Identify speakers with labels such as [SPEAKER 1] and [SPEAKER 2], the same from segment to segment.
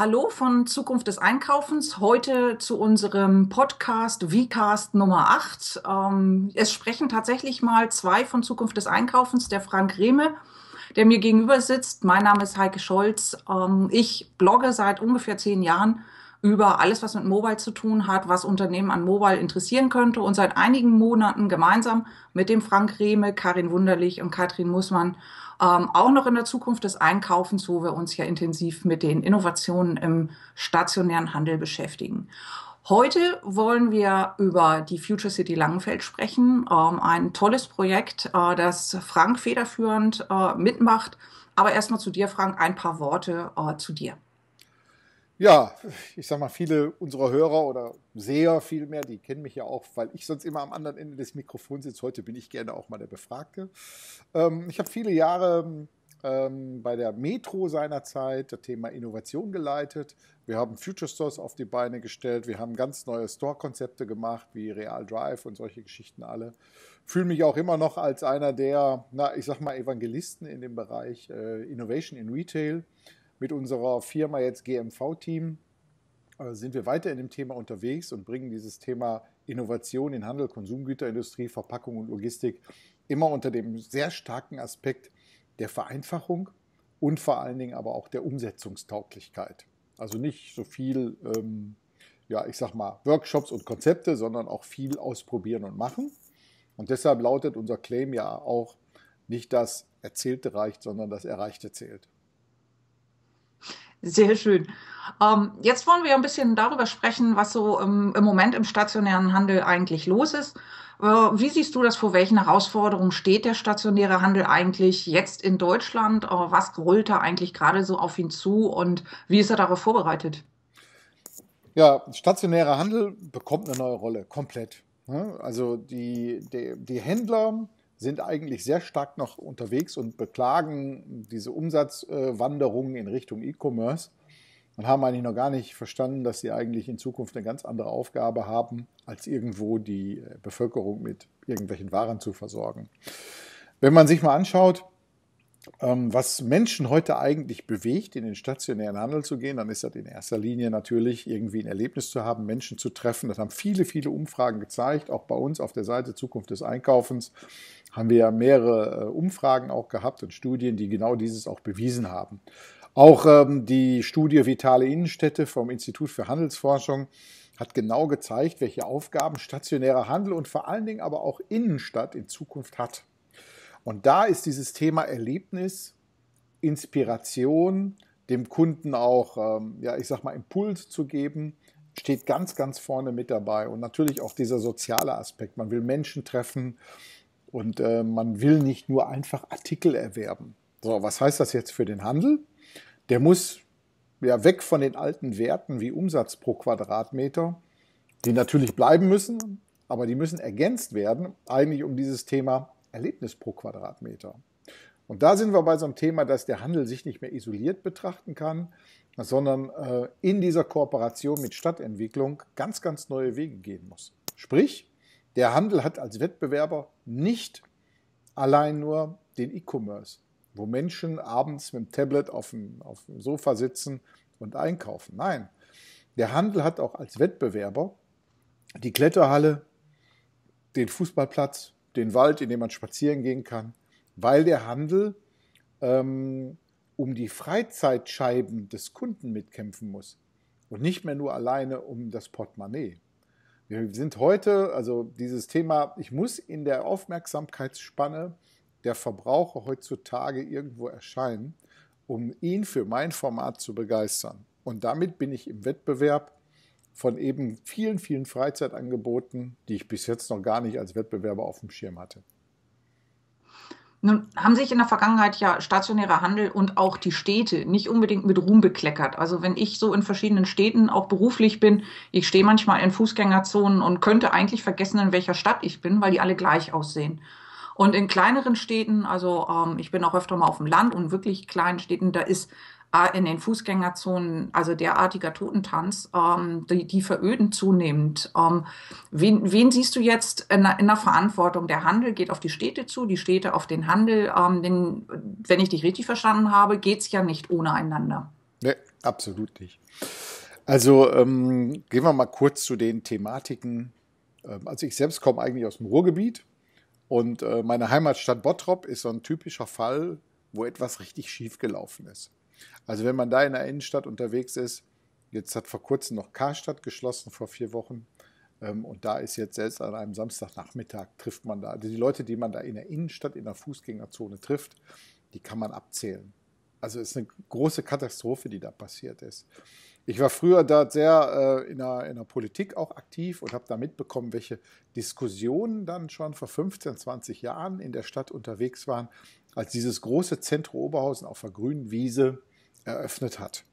[SPEAKER 1] Hallo von Zukunft des Einkaufens. Heute zu unserem Podcast VCast Nummer 8. Ähm, es sprechen tatsächlich mal zwei von Zukunft des Einkaufens, der Frank Rehme, der mir gegenüber sitzt. Mein Name ist Heike Scholz. Ähm, ich blogge seit ungefähr zehn Jahren über alles, was mit Mobile zu tun hat, was Unternehmen an Mobile interessieren könnte und seit einigen Monaten gemeinsam mit dem Frank Rehme, Karin Wunderlich und Katrin Mussmann ähm, auch noch in der Zukunft des Einkaufens, wo wir uns ja intensiv mit den Innovationen im stationären Handel beschäftigen. Heute wollen wir über die Future City Langenfeld sprechen. Ähm, ein tolles Projekt, äh, das Frank federführend äh, mitmacht. Aber erstmal zu dir, Frank, ein paar Worte äh, zu dir.
[SPEAKER 2] Ja, ich sag mal, viele unserer Hörer oder Seher vielmehr, die kennen mich ja auch, weil ich sonst immer am anderen Ende des Mikrofons sitze. Heute bin ich gerne auch mal der Befragte. Ähm, ich habe viele Jahre ähm, bei der Metro seinerzeit das Thema Innovation geleitet. Wir haben Future Stores auf die Beine gestellt. Wir haben ganz neue Store-Konzepte gemacht, wie Real Drive und solche Geschichten alle. Fühle mich auch immer noch als einer der, na, ich sag mal, Evangelisten in dem Bereich äh, Innovation in Retail. Mit unserer Firma jetzt GMV-Team äh, sind wir weiter in dem Thema unterwegs und bringen dieses Thema Innovation in Handel, Konsumgüterindustrie, Verpackung und Logistik immer unter dem sehr starken Aspekt der Vereinfachung und vor allen Dingen aber auch der Umsetzungstauglichkeit. Also nicht so viel, ähm, ja, ich sag mal, Workshops und Konzepte, sondern auch viel ausprobieren und machen. Und deshalb lautet unser Claim ja auch, nicht das Erzählte reicht, sondern das Erreichte zählt.
[SPEAKER 1] Sehr schön. Ähm, jetzt wollen wir ein bisschen darüber sprechen, was so im, im Moment im stationären Handel eigentlich los ist. Äh, wie siehst du das? Vor welchen Herausforderungen steht der stationäre Handel eigentlich jetzt in Deutschland? Äh, was rollt da eigentlich gerade so auf ihn zu und wie ist er darauf vorbereitet?
[SPEAKER 2] Ja, stationärer Handel bekommt eine neue Rolle, komplett. Ne? Also die, die, die Händler sind eigentlich sehr stark noch unterwegs und beklagen diese Umsatzwanderungen in Richtung E-Commerce und haben eigentlich noch gar nicht verstanden, dass sie eigentlich in Zukunft eine ganz andere Aufgabe haben, als irgendwo die äh, Bevölkerung mit irgendwelchen Waren zu versorgen. Wenn man sich mal anschaut, ähm, was Menschen heute eigentlich bewegt, in den stationären Handel zu gehen, dann ist das in erster Linie natürlich irgendwie ein Erlebnis zu haben, Menschen zu treffen. Das haben viele, viele Umfragen gezeigt. Auch bei uns auf der Seite Zukunft des Einkaufens haben wir ja mehrere äh, Umfragen auch gehabt und Studien, die genau dieses auch bewiesen haben. Auch ähm, die Studie Vitale Innenstädte vom Institut für Handelsforschung hat genau gezeigt, welche Aufgaben stationärer Handel und vor allen Dingen aber auch Innenstadt in Zukunft hat. Und da ist dieses Thema Erlebnis, Inspiration, dem Kunden auch, ähm, ja, ich sag mal, Impuls zu geben, steht ganz, ganz vorne mit dabei. Und natürlich auch dieser soziale Aspekt. Man will Menschen treffen und äh, man will nicht nur einfach Artikel erwerben. So, was heißt das jetzt für den Handel? Der muss ja weg von den alten Werten wie Umsatz pro Quadratmeter, die natürlich bleiben müssen, aber die müssen ergänzt werden, eigentlich um dieses Thema Erlebnis pro Quadratmeter. Und da sind wir bei so einem Thema, dass der Handel sich nicht mehr isoliert betrachten kann, sondern äh, in dieser Kooperation mit Stadtentwicklung ganz, ganz neue Wege gehen muss. Sprich, der Handel hat als Wettbewerber nicht allein nur den E-Commerce, wo Menschen abends mit dem Tablet auf dem, auf dem Sofa sitzen und einkaufen. Nein, der Handel hat auch als Wettbewerber die Kletterhalle, den Fußballplatz, den Wald, in dem man spazieren gehen kann, weil der Handel ähm, um die Freizeitscheiben des Kunden mitkämpfen muss und nicht mehr nur alleine um das Portemonnaie. Wir sind heute, also dieses Thema, ich muss in der Aufmerksamkeitsspanne der Verbraucher heutzutage irgendwo erscheinen, um ihn für mein Format zu begeistern. Und damit bin ich im Wettbewerb von eben vielen, vielen Freizeitangeboten, die ich bis jetzt noch gar nicht als Wettbewerber auf dem Schirm hatte.
[SPEAKER 1] Nun haben sich in der Vergangenheit ja stationärer Handel und auch die Städte nicht unbedingt mit Ruhm bekleckert. Also wenn ich so in verschiedenen Städten auch beruflich bin, ich stehe manchmal in Fußgängerzonen und könnte eigentlich vergessen, in welcher Stadt ich bin, weil die alle gleich aussehen. Und in kleineren Städten, also ähm, ich bin auch öfter mal auf dem Land und wirklich kleinen Städten, da ist Ah, in den Fußgängerzonen, also derartiger Totentanz, ähm, die, die veröden zunehmend. Ähm, wen, wen siehst du jetzt in, in, der Verantwortung? Der Handel geht auf die Städte zu, die Städte auf den Handel. Ähm, denn, wenn ich dich richtig verstanden habe, geht es ja nicht ohne einander.
[SPEAKER 2] Nee, absolut nicht. Also ähm, gehen wir mal kurz zu den Thematiken. Ähm, also ich selbst komme eigentlich aus dem Ruhrgebiet und äh, meine Heimatstadt Bottrop ist so ein typischer Fall, wo etwas richtig schief gelaufen ist. Also wenn man da in der Innenstadt unterwegs ist, jetzt hat vor kurzem noch Karstadt geschlossen, vor vier Wochen, ähm, und da ist jetzt selbst an einem Samstagnachmittag trifft man da, also die Leute, die man da in der Innenstadt, in der Fußgängerzone trifft, die kann man abzählen. Also es ist eine große Katastrophe, die da passiert ist. Ich war früher da sehr äh, in, der, in, der, Politik auch aktiv und habe da mitbekommen, welche Diskussionen dann schon vor 15, 20 Jahren in der Stadt unterwegs waren, als dieses große Zentrum Oberhausen auf der grünen Wiese eröffnet hat.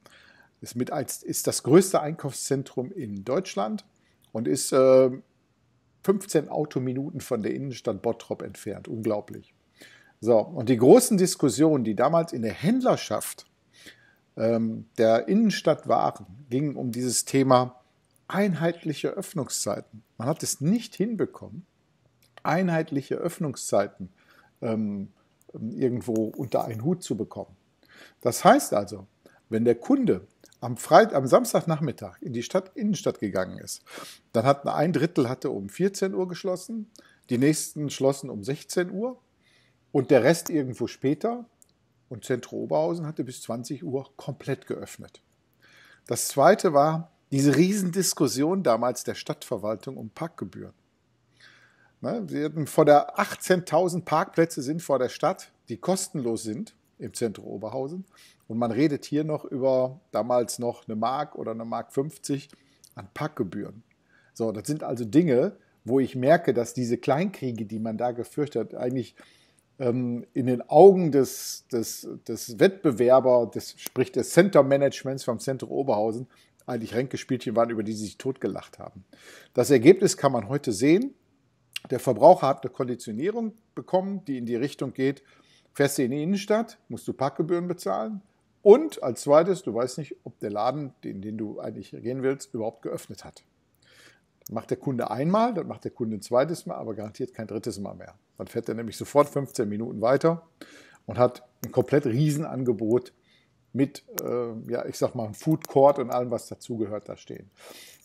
[SPEAKER 2] Ist, mit als, ist das größte Einkaufszentrum in Deutschland und ist äh, 15 Autominuten von der Innenstadt Bottrop entfernt. Unglaublich. So, und die großen Diskussionen, die damals in der Händlerschaft ähm, der Innenstadt waren, gingen um dieses Thema einheitliche Öffnungszeiten. Man hat es nicht hinbekommen, einheitliche Öffnungszeiten ähm, irgendwo unter einen Hut zu bekommen. Das heißt also, wenn der Kunde am, Freit am Samstagnachmittag in die Stadt Innenstadt gegangen ist, dann hatten ein Drittel hatte um 14 Uhr geschlossen, die nächsten schlossen um 16 Uhr und der Rest irgendwo später. Und Zentro Oberhausen hatte bis 20 Uhr komplett geöffnet. Das zweite war diese Riesendiskussion damals der Stadtverwaltung um Parkgebühren. Ne, sie hatten vor der 18.000 Parkplätze sind vor der Stadt, die kostenlos sind im Zentrum Oberhausen. Und man redet hier noch über damals noch eine Mark oder eine Mark 50 an Packgebühren. So, das sind also Dinge, wo ich merke, dass diese Kleinkriege, die man da gefürchtet hat, eigentlich ähm, in den Augen des, des, des Wettbewerber, des, sprich des Center-Managements vom Zentrum Oberhausen, eigentlich Ränkespielchen waren, über die sie sich totgelacht haben. Das Ergebnis kann man heute sehen. Der Verbraucher hat eine Konditionierung bekommen, die in die Richtung geht, Fährst du in die Innenstadt, musst du Parkgebühren bezahlen. Und als zweites, du weißt nicht, ob der Laden, in den du eigentlich gehen willst, überhaupt geöffnet hat. Macht der Kunde einmal, dann macht der Kunde ein zweites Mal, aber garantiert kein drittes Mal mehr. Dann fährt er nämlich sofort 15 Minuten weiter und hat ein komplett Riesenangebot mit, äh, ja, ich sag mal, Food Court und allem, was dazugehört, da stehen.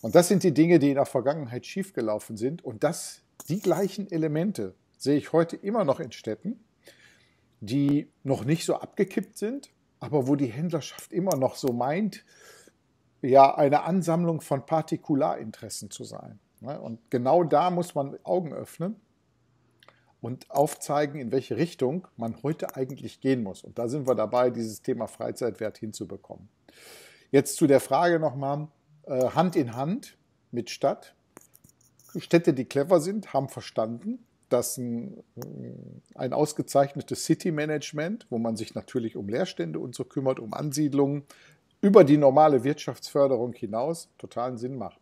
[SPEAKER 2] Und das sind die Dinge, die in der Vergangenheit schiefgelaufen sind. Und das, die gleichen Elemente sehe ich heute immer noch in Städten die noch nicht so abgekippt sind, aber wo die Händlerschaft immer noch so meint, ja, eine Ansammlung von Partikularinteressen zu sein. Ne? Und genau da muss man Augen öffnen und aufzeigen, in welche Richtung man heute eigentlich gehen muss. Und da sind wir dabei, dieses Thema Freizeitwert hinzubekommen. Jetzt zu der Frage nochmal, äh, Hand in Hand mit Stadt. Städte, die clever sind, haben verstanden, dass ein, ein ausgezeichnetes City-Management, wo man sich natürlich um Leerstände und so kümmert, um Ansiedlungen, über die normale Wirtschaftsförderung hinaus totalen Sinn macht.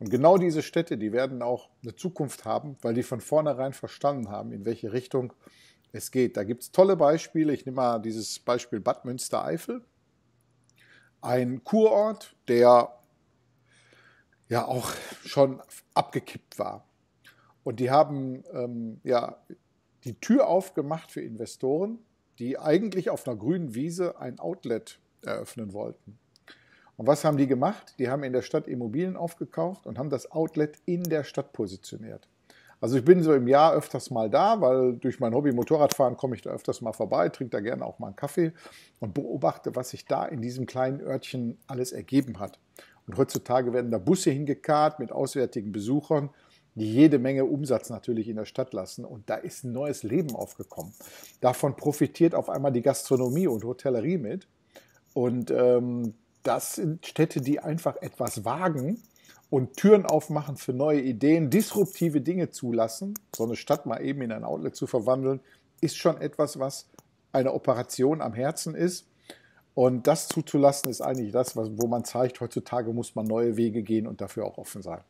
[SPEAKER 2] Und genau diese Städte, die werden auch eine Zukunft haben, weil die von vornherein verstanden haben, in welche Richtung es geht. Da gibt es tolle Beispiele. Ich nehme mal dieses Beispiel Bad Münstereifel. Ein Kurort, der ja auch schon abgekippt war. Und die haben ähm, ja die Tür aufgemacht für Investoren, die eigentlich auf einer grünen Wiese ein Outlet eröffnen wollten. Und was haben die gemacht? Die haben in der Stadt Immobilien aufgekauft und haben das Outlet in der Stadt positioniert. Also ich bin so im Jahr öfters mal da, weil durch mein Hobby Motorradfahren komme ich da öfters mal vorbei, trinke da gerne auch mal einen Kaffee und beobachte, was sich da in diesem kleinen Örtchen alles ergeben hat. Und heutzutage werden da Busse hingekarrt mit auswärtigen Besuchern die jede Menge Umsatz natürlich in der Stadt lassen. Und da ist ein neues Leben aufgekommen. Davon profitiert auf einmal die Gastronomie und Hotellerie mit. Und ähm, das sind Städte, die einfach etwas wagen und Türen aufmachen für neue Ideen, disruptive Dinge zulassen. So eine Stadt mal eben in ein Outlet zu verwandeln, ist schon etwas, was eine Operation am Herzen ist. Und das zuzulassen ist eigentlich das, wo man zeigt, heutzutage muss man neue Wege gehen und dafür auch offen sein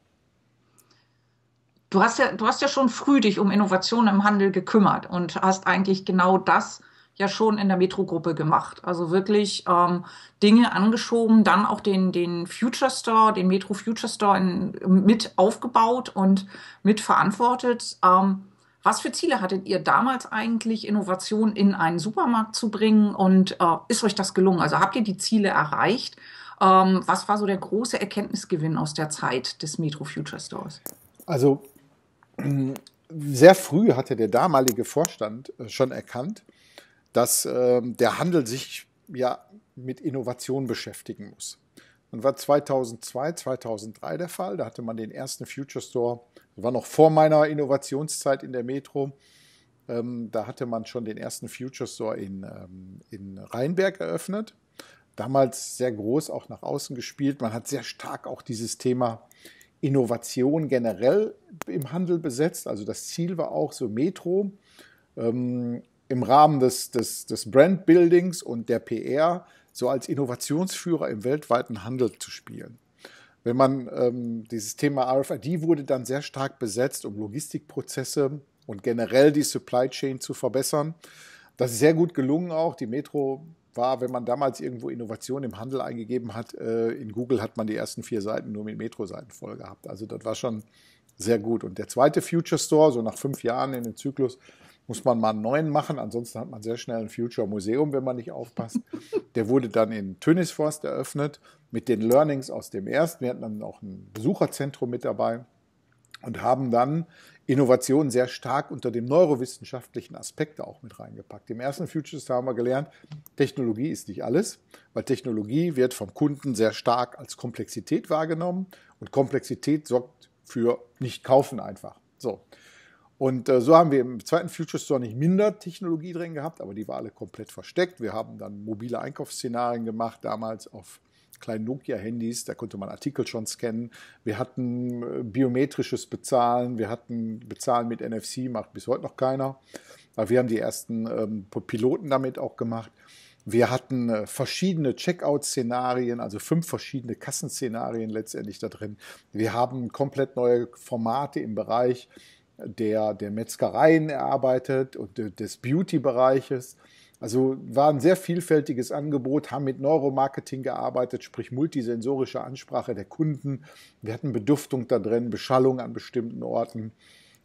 [SPEAKER 1] du hast ja, du hast ja schon früh dich um Innovationen im Handel gekümmert und hast eigentlich genau das ja schon in der Metro-Gruppe gemacht. Also wirklich ähm, Dinge angeschoben, dann auch den, den Future Store, den Metro Future Store in, mit aufgebaut und mit verantwortet. Ähm, was für Ziele hattet ihr damals eigentlich, Innovation in einen Supermarkt zu bringen und äh, ist euch das gelungen? Also habt ihr die Ziele erreicht? Ähm, was war so der große Erkenntnisgewinn aus der Zeit des Metro Future Stores?
[SPEAKER 2] Also sehr früh hatte der damalige Vorstand äh, schon erkannt, dass ähm, der Handel sich ja mit Innovation beschäftigen muss. Und war 2002, 2003 der Fall. Da hatte man den ersten Future Store, war noch vor meiner Innovationszeit in der Metro. Ähm, da hatte man schon den ersten Future Store in, ähm, in Rheinberg eröffnet. Damals sehr groß auch nach außen gespielt. Man hat sehr stark auch dieses Thema Innovation generell im Handel besetzt. Also das Ziel war auch so Metro. Ähm, Im Rahmen des, des, des Brandbuildings und der PR so als Innovationsführer im weltweiten Handel zu spielen. Wenn man ähm, dieses Thema RFID wurde dann sehr stark besetzt, um Logistikprozesse und generell die Supply Chain zu verbessern. Das ist sehr gut gelungen auch. Die Metro war, wenn man damals irgendwo Innovation im Handel eingegeben hat, äh, in Google hat man die ersten vier Seiten nur mit Metro-Seiten voll gehabt. Also das war schon sehr gut. Und der zweite Future Store, so nach fünf Jahren in dem Zyklus, muss man mal einen neuen machen. Ansonsten hat man sehr schnell ein Future Museum, wenn man nicht aufpasst. Der wurde dann in Tönisforst eröffnet mit den Learnings aus dem ersten. Wir hatten dann auch ein Besucherzentrum mit dabei und haben dann Innovation sehr stark unter dem neurowissenschaftlichen Aspekt auch mit reingepackt. Im ersten Futures haben wir gelernt, Technologie ist nicht alles, weil Technologie wird vom Kunden sehr stark als Komplexität wahrgenommen und Komplexität sorgt für nicht kaufen einfach. So. Und äh, so haben wir im zweiten Future Store nicht minder Technologie drin gehabt, aber die war alle komplett versteckt. Wir haben dann mobile Einkaufsszenarien gemacht, damals auf kleinen Nokia-Handys, da konnte man Artikel schon scannen. Wir hatten äh, biometrisches Bezahlen, wir hatten Bezahlen mit NFC, macht bis heute noch keiner. Aber wir haben die ersten ähm, Piloten damit auch gemacht. Wir hatten äh, verschiedene Checkout-Szenarien, also fünf verschiedene Kassenszenarien letztendlich da drin. Wir haben komplett neue Formate im Bereich der, der Metzgereien erarbeitet und des Beauty-Bereiches. Also war ein sehr vielfältiges Angebot, haben mit Neuromarketing gearbeitet, sprich multisensorische Ansprache der Kunden. Wir hatten Beduftung da drin, Beschallung an bestimmten Orten.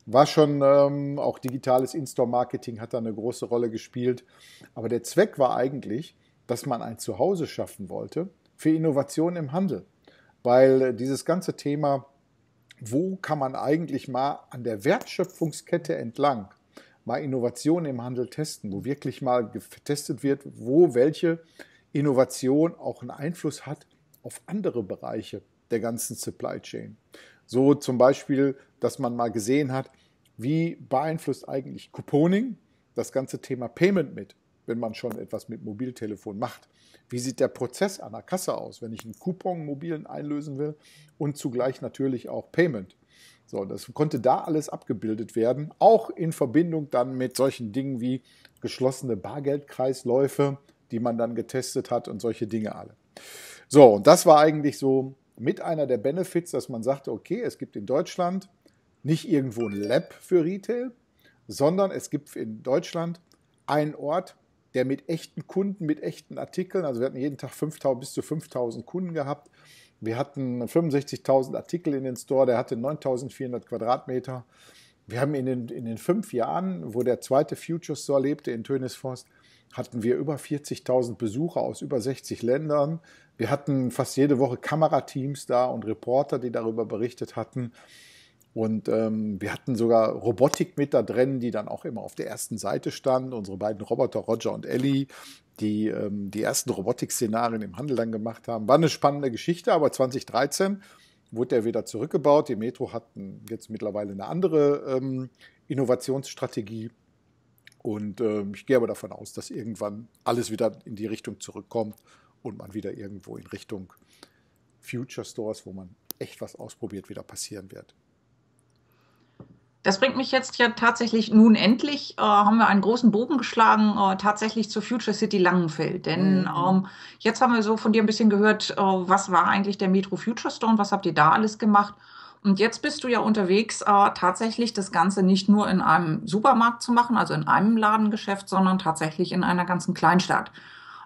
[SPEAKER 2] War schon ähm, auch digitales In-Store-Marketing hat da eine große Rolle gespielt. Aber der Zweck war eigentlich, dass man ein Zuhause schaffen wollte für Innovation im Handel. Weil äh, dieses ganze Thema, wo kann man eigentlich mal an der Wertschöpfungskette entlang mal Innovationen im Handel testen, wo wirklich mal getestet wird, wo welche Innovation auch einen Einfluss hat auf andere Bereiche der ganzen Supply Chain. So zum Beispiel, dass man mal gesehen hat, wie beeinflusst eigentlich Couponing das ganze Thema Payment mit, wenn man schon etwas mit Mobiltelefon macht. Wie sieht der Prozess an der Kasse aus, wenn ich einen Coupon mobilen einlösen will und zugleich natürlich auch Payment. So, das konnte da alles abgebildet werden, auch in Verbindung dann mit solchen Dingen wie geschlossene Bargeldkreisläufe, die man dann getestet hat und solche Dinge alle. So, und das war eigentlich so mit einer der Benefits, dass man sagte, okay, es gibt in Deutschland nicht irgendwo ein Lab für Retail, sondern es gibt in Deutschland einen Ort, der mit echten Kunden, mit echten Artikeln, also wir hatten jeden Tag 5000, bis zu 5000 Kunden gehabt, wir hatten 65.000 Artikel in den Store, der hatte 9.400 Quadratmeter. Wir haben in den, in den fünf Jahren, wo der zweite Future Store lebte in Tönisforst, hatten wir über 40.000 Besucher aus über 60 Ländern. Wir hatten fast jede Woche Kamerateams da und Reporter, die darüber berichtet hatten. Und ähm, wir hatten sogar Robotik mit da drin, die dann auch immer auf der ersten Seite stand. Unsere beiden Roboter, Roger und Ellie, die ähm, die ersten Robotik-Szenarien im Handel dann gemacht haben. War eine spannende Geschichte, aber 2013 wurde er wieder zurückgebaut. Die Metro hatten jetzt mittlerweile eine andere ähm, Innovationsstrategie. Und ähm, ich gehe aber davon aus, dass irgendwann alles wieder in die Richtung zurückkommt und man wieder irgendwo in Richtung Future Stores, wo man echt was ausprobiert, wieder passieren wird.
[SPEAKER 1] Das bringt mich jetzt ja tatsächlich nun endlich, äh, haben wir einen großen Bogen geschlagen, äh, tatsächlich zu Future City Langenfeld. Denn mhm. ähm, jetzt haben wir so von dir ein bisschen gehört, äh, was war eigentlich der Metro Future Stone, was habt ihr da alles gemacht? Und jetzt bist du ja unterwegs, äh, tatsächlich das Ganze nicht nur in einem Supermarkt zu machen, also in einem Ladengeschäft, sondern tatsächlich in einer ganzen Kleinstadt.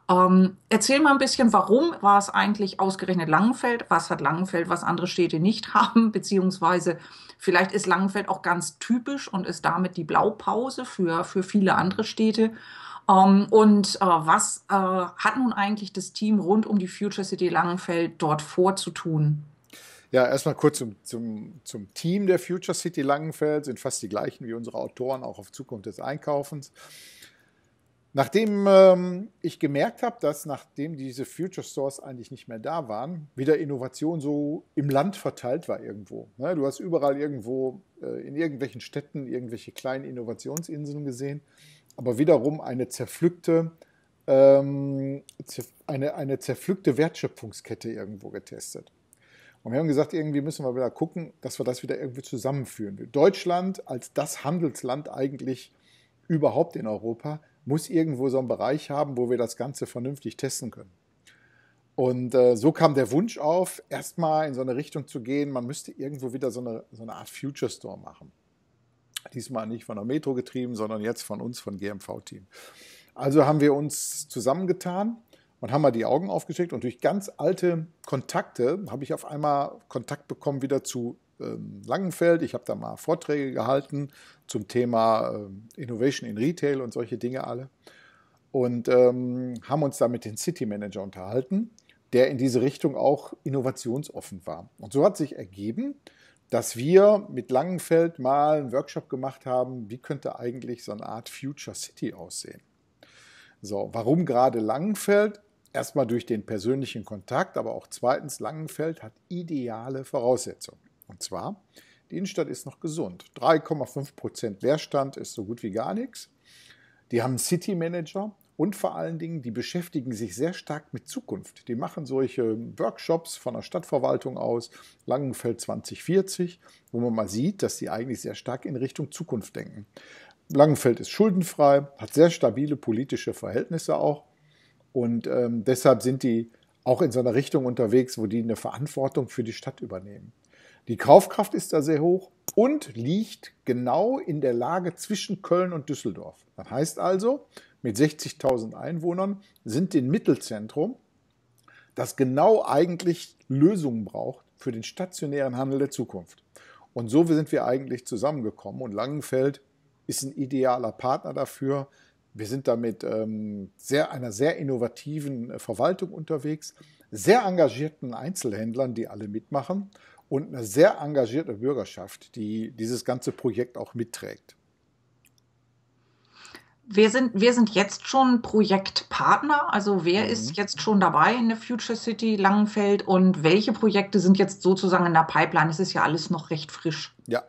[SPEAKER 1] Ähm, erzähl mal ein bisschen, warum war es eigentlich ausgerechnet Langenfeld? Was hat Langenfeld, was andere Städte nicht haben? Beziehungsweise vielleicht ist Langenfeld auch ganz typisch und ist damit die Blaupause für, für viele andere Städte. Ähm, und äh, was äh, hat nun eigentlich das Team rund um die Future City Langenfeld
[SPEAKER 2] dort vorzutun? Ja, erstmal kurz zum, zum, zum Team der Future City Langenfeld, sind fast die gleichen wie unsere Autoren auch auf Zukunft des Einkaufens. Nachdem ähm, ich gemerkt habe, dass nachdem diese Future Stores eigentlich nicht mehr da waren, wieder Innovation so im Land verteilt war irgendwo. Ne? Du hast überall irgendwo äh, in irgendwelchen Städten irgendwelche kleinen Innovationsinseln gesehen, aber wiederum eine zerpflückte, ähm, eine, eine zerpflückte Wertschöpfungskette irgendwo getestet. Und wir haben gesagt, irgendwie müssen wir wieder gucken, dass wir das wieder irgendwie zusammenführen. Deutschland als das Handelsland eigentlich überhaupt in Europa, muss irgendwo so einen Bereich haben, wo wir das Ganze vernünftig testen können. Und äh, so kam der Wunsch auf, erstmal in so eine Richtung zu gehen, man müsste irgendwo wieder so eine, so eine Art Future Store machen. Diesmal nicht von der Metro getrieben, sondern jetzt von uns, von GMV-Team. Also haben wir uns zusammengetan und haben mal die Augen aufgeschickt und durch ganz alte Kontakte habe ich auf einmal Kontakt bekommen wieder zu ähm, Langenfeld. Ich habe da mal Vorträge gehalten zum Thema ähm, Innovation in Retail und solche Dinge alle. Und ähm, haben uns da mit dem City Manager unterhalten, der in diese Richtung auch innovationsoffen war. Und so hat sich ergeben, dass wir mit Langenfeld mal einen Workshop gemacht haben, wie könnte eigentlich so eine Art Future City aussehen. So, warum gerade Langenfeld? Erstmal durch den persönlichen Kontakt, aber auch zweitens, Langenfeld hat ideale Voraussetzungen. Und zwar, die Innenstadt ist noch gesund. 3,5% Leerstand ist so gut wie gar nichts. Die haben City Manager und vor allen Dingen, die beschäftigen sich sehr stark mit Zukunft. Die machen solche Workshops von der Stadtverwaltung aus, Langenfeld 2040, wo man mal sieht, dass die eigentlich sehr stark in Richtung Zukunft denken. Langenfeld ist schuldenfrei, hat sehr stabile politische Verhältnisse auch und ähm, deshalb sind die auch in so einer Richtung unterwegs, wo die eine Verantwortung für die Stadt übernehmen. Die Kaufkraft ist da sehr hoch und liegt genau in der Lage zwischen Köln und Düsseldorf. Das heißt also, mit 60.000 Einwohnern sind den Mittelzentrum, das genau eigentlich Lösungen braucht für den stationären Handel der Zukunft. Und so sind wir eigentlich zusammengekommen und Langenfeld ist ein idealer Partner dafür. Wir sind damit ähm, sehr, einer sehr innovativen äh, Verwaltung unterwegs, sehr engagierten Einzelhändlern, die alle mitmachen und eine sehr engagierte Bürgerschaft, die dieses ganze Projekt auch mitträgt.
[SPEAKER 1] Wir sind, wer sind jetzt schon Projektpartner? Also wer mhm. ist jetzt schon dabei in der Future City Langenfeld und welche Projekte sind jetzt sozusagen in der Pipeline? Es ist ja alles noch recht frisch.
[SPEAKER 2] Ja,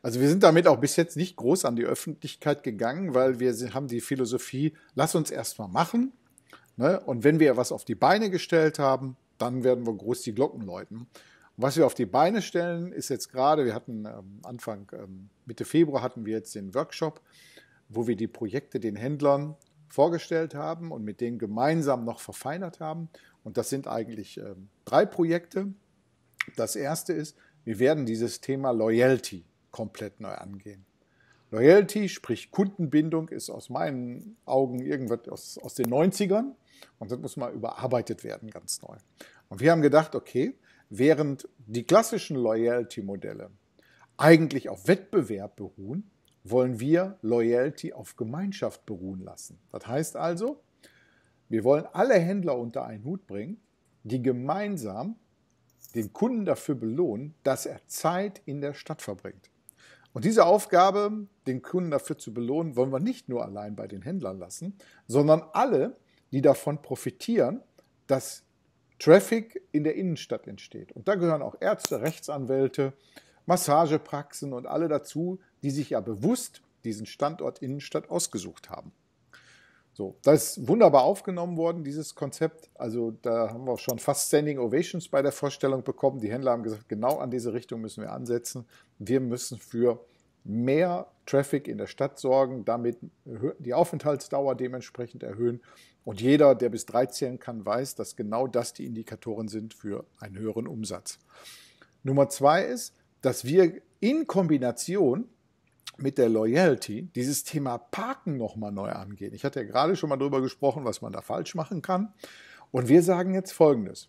[SPEAKER 2] also wir sind damit auch bis jetzt nicht groß an die Öffentlichkeit gegangen, weil wir haben die Philosophie, lass uns erstmal machen. Ne? Und wenn wir was auf die Beine gestellt haben, dann werden wir groß die Glocken läuten. Was wir auf die Beine stellen, ist jetzt gerade, wir hatten ähm, Anfang, ähm, Mitte Februar hatten wir jetzt den Workshop, wo wir die Projekte den Händlern vorgestellt haben und mit denen gemeinsam noch verfeinert haben. Und das sind eigentlich ähm, drei Projekte. Das erste ist, wir werden dieses Thema Loyalty komplett neu angehen. Loyalty, sprich Kundenbindung, ist aus meinen Augen irgendwas aus, aus den 90ern und das muss mal überarbeitet werden, ganz neu. Und wir haben gedacht, okay, Während die klassischen Loyalty-Modelle eigentlich auf Wettbewerb beruhen, wollen wir Loyalty auf Gemeinschaft beruhen lassen. Das heißt also, wir wollen alle Händler unter einen Hut bringen, die gemeinsam den Kunden dafür belohnen, dass er Zeit in der Stadt verbringt. Und diese Aufgabe, den Kunden dafür zu belohnen, wollen wir nicht nur allein bei den Händlern lassen, sondern alle, die davon profitieren, dass Traffic in der Innenstadt entsteht. Und da gehören auch Ärzte, Rechtsanwälte, Massagepraxen und alle dazu, die sich ja bewusst diesen Standort Innenstadt ausgesucht haben. So, das ist wunderbar aufgenommen worden, dieses Konzept. Also da haben wir schon fast Standing Ovations bei der Vorstellung bekommen. Die Händler haben gesagt, genau an diese Richtung müssen wir ansetzen. Wir müssen für mehr Traffic in der Stadt sorgen, damit die Aufenthaltsdauer dementsprechend erhöhen und jeder, der bis drei zählen kann, weiß, dass genau das die Indikatoren sind für einen höheren Umsatz. Nummer zwei ist, dass wir in Kombination mit der Loyalty dieses Thema Parken nochmal neu angehen. Ich hatte ja gerade schon mal darüber gesprochen, was man da falsch machen kann. Und wir sagen jetzt Folgendes.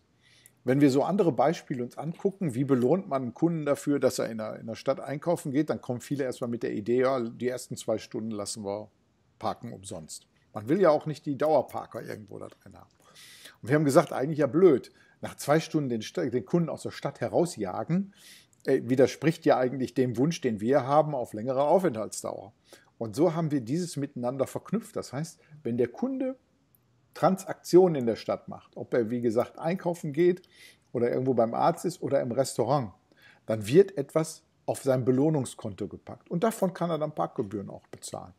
[SPEAKER 2] Wenn wir so andere Beispiele uns angucken, wie belohnt man einen Kunden dafür, dass er in der, in der Stadt einkaufen geht, dann kommen viele erstmal mit der Idee, ja, die ersten zwei Stunden lassen wir parken umsonst. Man will ja auch nicht die Dauerparker irgendwo da drin haben. Und wir haben gesagt, eigentlich ja blöd, nach zwei Stunden den, den Kunden aus der Stadt herausjagen, äh, widerspricht ja eigentlich dem Wunsch, den wir haben auf längere Aufenthaltsdauer. Und so haben wir dieses miteinander verknüpft. Das heißt, wenn der Kunde Transaktionen in der Stadt macht, ob er wie gesagt einkaufen geht oder irgendwo beim Arzt ist oder im Restaurant, dann wird etwas auf sein Belohnungskonto gepackt. Und davon kann er dann Parkgebühren auch bezahlen.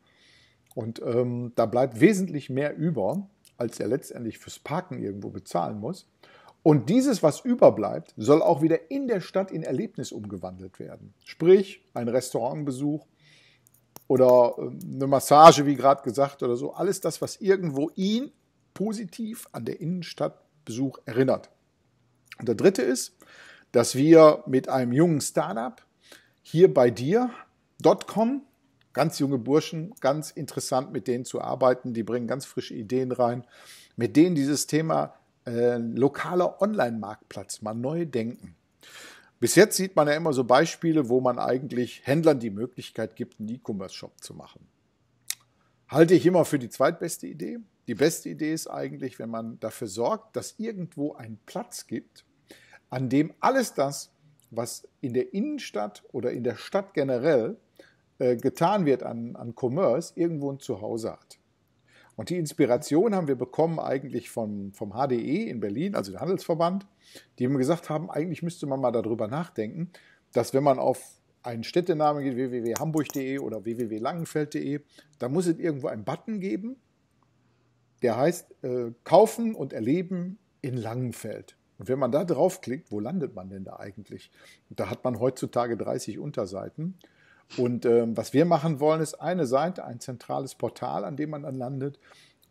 [SPEAKER 2] Und ähm, da bleibt wesentlich mehr über, als er letztendlich fürs Parken irgendwo bezahlen muss. Und dieses, was überbleibt, soll auch wieder in der Stadt in Erlebnis umgewandelt werden. Sprich, ein Restaurantbesuch oder ähm, eine Massage, wie gerade gesagt, oder so. Alles das, was irgendwo ihn positiv an der Innenstadtbesuch erinnert. Und der dritte ist, dass wir mit einem jungen Startup hier bei dir.com, ganz junge Burschen, ganz interessant mit denen zu arbeiten, die bringen ganz frische Ideen rein, mit denen dieses Thema äh, lokaler Online-Marktplatz mal neu denken. Bis jetzt sieht man ja immer so Beispiele, wo man eigentlich Händlern die Möglichkeit gibt, einen E-Commerce-Shop zu machen. Halte ich immer für die zweitbeste Idee. Die beste Idee ist eigentlich, wenn man dafür sorgt, dass irgendwo ein Platz gibt, an dem alles das, was in der Innenstadt oder in der Stadt generell äh, getan wird an, an Commerce, irgendwo ein Zuhause hat. Und die Inspiration haben wir bekommen eigentlich vom, vom HDE in Berlin, also dem Handelsverband, die mir gesagt haben, eigentlich müsste man mal darüber nachdenken, dass wenn man auf einen Städtenamen geht, www.hamburg.de oder www.langenfeld.de, da muss es irgendwo einen Button geben, der heißt äh, Kaufen und Erleben in Langenfeld. Und wenn man da draufklickt, wo landet man denn da eigentlich? da hat man heutzutage 30 Unterseiten. Und ähm, was wir machen wollen, ist eine Seite, ein zentrales Portal, an dem man dann landet.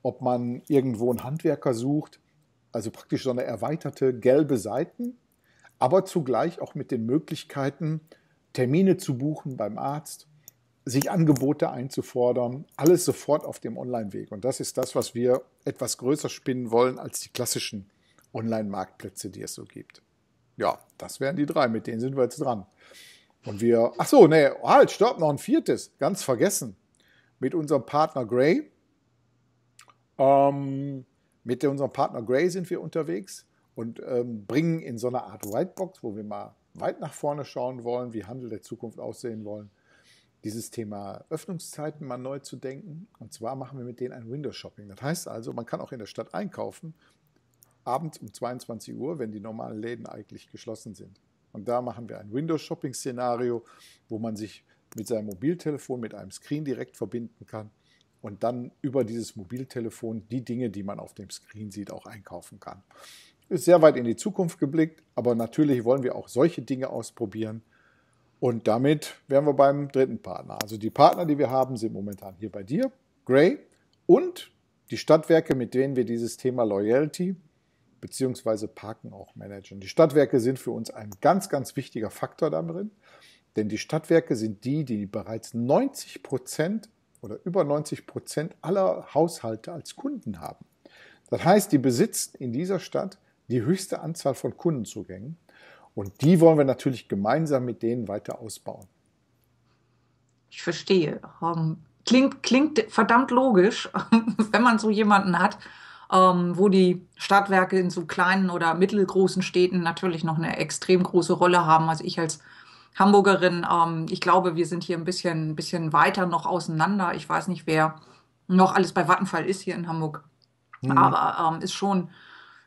[SPEAKER 2] Ob man irgendwo einen Handwerker sucht, also praktisch so eine erweiterte gelbe Seiten, aber zugleich auch mit den Möglichkeiten, Termine zu buchen beim Arzt, sich Angebote einzufordern, alles sofort auf dem Online-Weg. Und das ist das, was wir etwas größer spinnen wollen als die klassischen Online-Marktplätze, die es so gibt. Ja, das wären die drei, mit denen sind wir jetzt dran. Und wir, ach so, nee, halt, stopp, noch ein viertes, ganz vergessen. Mit unserem Partner Gray. Ähm, mit unserem Partner Gray sind wir unterwegs und ähm, bringen in so einer Art Whitebox, wo wir mal weit nach vorne schauen wollen, wie Handel der Zukunft aussehen wollen, dieses Thema Öffnungszeiten mal neu zu denken. Und zwar machen wir mit denen ein windows Shopping. Das heißt also, man kann auch in der Stadt einkaufen, abends um 22 Uhr, wenn die normalen Läden eigentlich geschlossen sind. Und da machen wir ein Windows-Shopping-Szenario, wo man sich mit seinem Mobiltelefon, mit einem Screen direkt verbinden kann und dann über dieses Mobiltelefon die Dinge, die man auf dem Screen sieht, auch einkaufen kann. Ist sehr weit in die Zukunft geblickt, aber natürlich wollen wir auch solche Dinge ausprobieren. Und damit wären wir beim dritten Partner. Also die Partner, die wir haben, sind momentan hier bei dir, Gray, und die Stadtwerke, mit denen wir dieses Thema Loyalty beziehungsweise Parken auch managen. Die Stadtwerke sind für uns ein ganz, ganz wichtiger Faktor darin, denn die Stadtwerke sind die, die bereits 90 Prozent oder über 90 Prozent aller Haushalte als Kunden haben. Das heißt, die besitzen in dieser Stadt die höchste Anzahl von Kundenzugängen und die wollen wir natürlich gemeinsam mit denen weiter ausbauen.
[SPEAKER 1] Ich verstehe. Ähm, klingt, klingt verdammt logisch, wenn man so jemanden hat ähm, wo die Stadtwerke in so kleinen oder mittelgroßen Städten natürlich noch eine extrem große Rolle haben. Also ich als Hamburgerin, ähm, ich glaube, wir sind hier ein bisschen, ein bisschen weiter noch auseinander. Ich weiß nicht, wer noch alles bei Vattenfall ist hier in Hamburg. Mhm. Aber ähm, ist schon,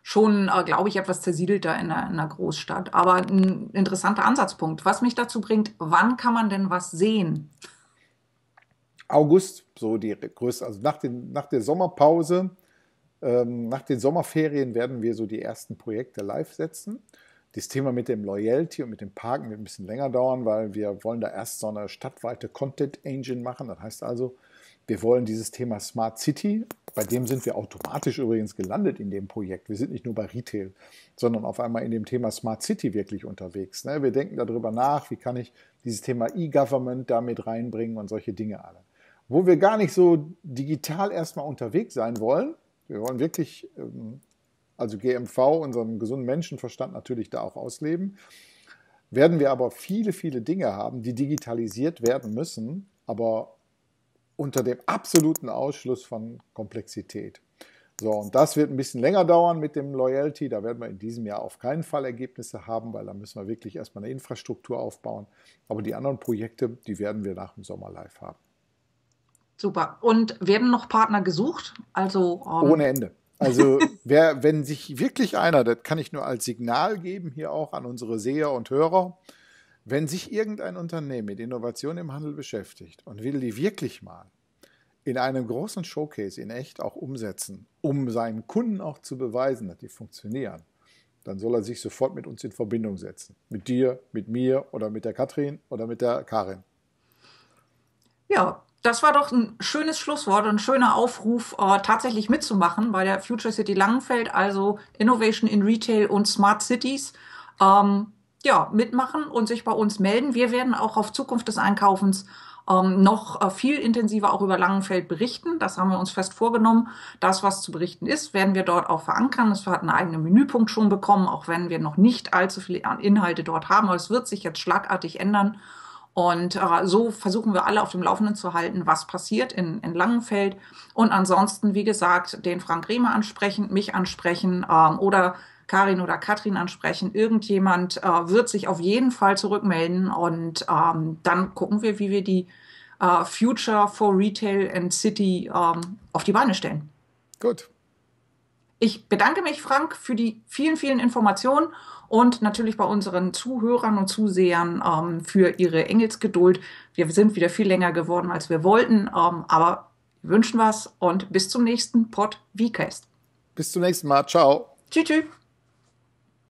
[SPEAKER 1] schon äh, glaube ich, etwas zersiedelter in einer, in einer Großstadt. Aber ein interessanter Ansatzpunkt. Was mich dazu bringt, wann kann man denn was sehen?
[SPEAKER 2] August, so die größte, also nach, den, nach der Sommerpause ähm, nach den Sommerferien werden wir so die ersten Projekte live setzen. Das Thema mit dem Loyalty und mit dem Parken wird ein bisschen länger dauern, weil wir wollen da erst so eine stadtweite Content Engine machen. Das heißt also, wir wollen dieses Thema Smart City, bei dem sind wir automatisch übrigens gelandet in dem Projekt. Wir sind nicht nur bei Retail, sondern auf einmal in dem Thema Smart City wirklich unterwegs. Ne? Wir denken darüber nach, wie kann ich dieses Thema E-Government damit reinbringen und solche Dinge alle. Wo wir gar nicht so digital erstmal unterwegs sein wollen, wir wollen wirklich, ähm, also GMV, unseren gesunden Menschenverstand natürlich da auch ausleben. Werden wir aber viele, viele Dinge haben, die digitalisiert werden müssen, aber unter dem absoluten Ausschluss von Komplexität. So, und das wird ein bisschen länger dauern mit dem Loyalty. Da werden wir in diesem Jahr auf keinen Fall Ergebnisse haben, weil da müssen wir wirklich erstmal eine Infrastruktur aufbauen. Aber die anderen Projekte, die werden wir nach dem Sommer live haben.
[SPEAKER 1] Super. Und werden noch Partner gesucht? Also
[SPEAKER 2] ähm ohne Ende. Also wer, wenn sich wirklich einer, das kann ich nur als Signal geben hier auch an unsere Seher und Hörer, wenn sich irgendein Unternehmen mit Innovation im Handel beschäftigt und will die wirklich mal in einem großen Showcase in echt auch umsetzen, um seinen Kunden auch zu beweisen, dass die funktionieren, dann soll er sich sofort mit uns in Verbindung setzen. Mit dir, mit mir oder mit der Katrin oder mit der Karin.
[SPEAKER 1] Ja, das war doch ein schönes Schlusswort und ein schöner Aufruf, äh, tatsächlich mitzumachen bei der Future City Langenfeld, also Innovation in Retail und Smart Cities. Ähm, ja, mitmachen und sich bei uns melden. Wir werden auch auf Zukunft des Einkaufens ähm, noch äh, viel intensiver auch über Langenfeld berichten. Das haben wir uns fest vorgenommen. Das, was zu berichten ist, werden wir dort auch verankern. Es hat einen eigenen Menüpunkt schon bekommen, auch wenn wir noch nicht allzu viele Inhalte dort haben. Aber es wird sich jetzt schlagartig ändern. Und äh, so versuchen wir alle auf dem Laufenden zu halten, was passiert in, in Langenfeld. Und ansonsten, wie gesagt, den Frank Rehmer ansprechen, mich ansprechen ähm, oder Karin oder Katrin ansprechen. Irgendjemand äh, wird sich auf jeden Fall zurückmelden und ähm, dann gucken wir, wie wir die äh, Future for Retail and City ähm, auf die Beine stellen. Gut, ich bedanke mich, Frank, für die vielen, vielen Informationen und natürlich bei unseren Zuhörern und Zusehern ähm, für ihre Engelsgeduld. Wir sind wieder viel länger geworden, als wir wollten, ähm, aber wünschen was und bis zum nächsten Pod VCast. Bis zum nächsten Mal. Ciao. Tschüss. tschüss.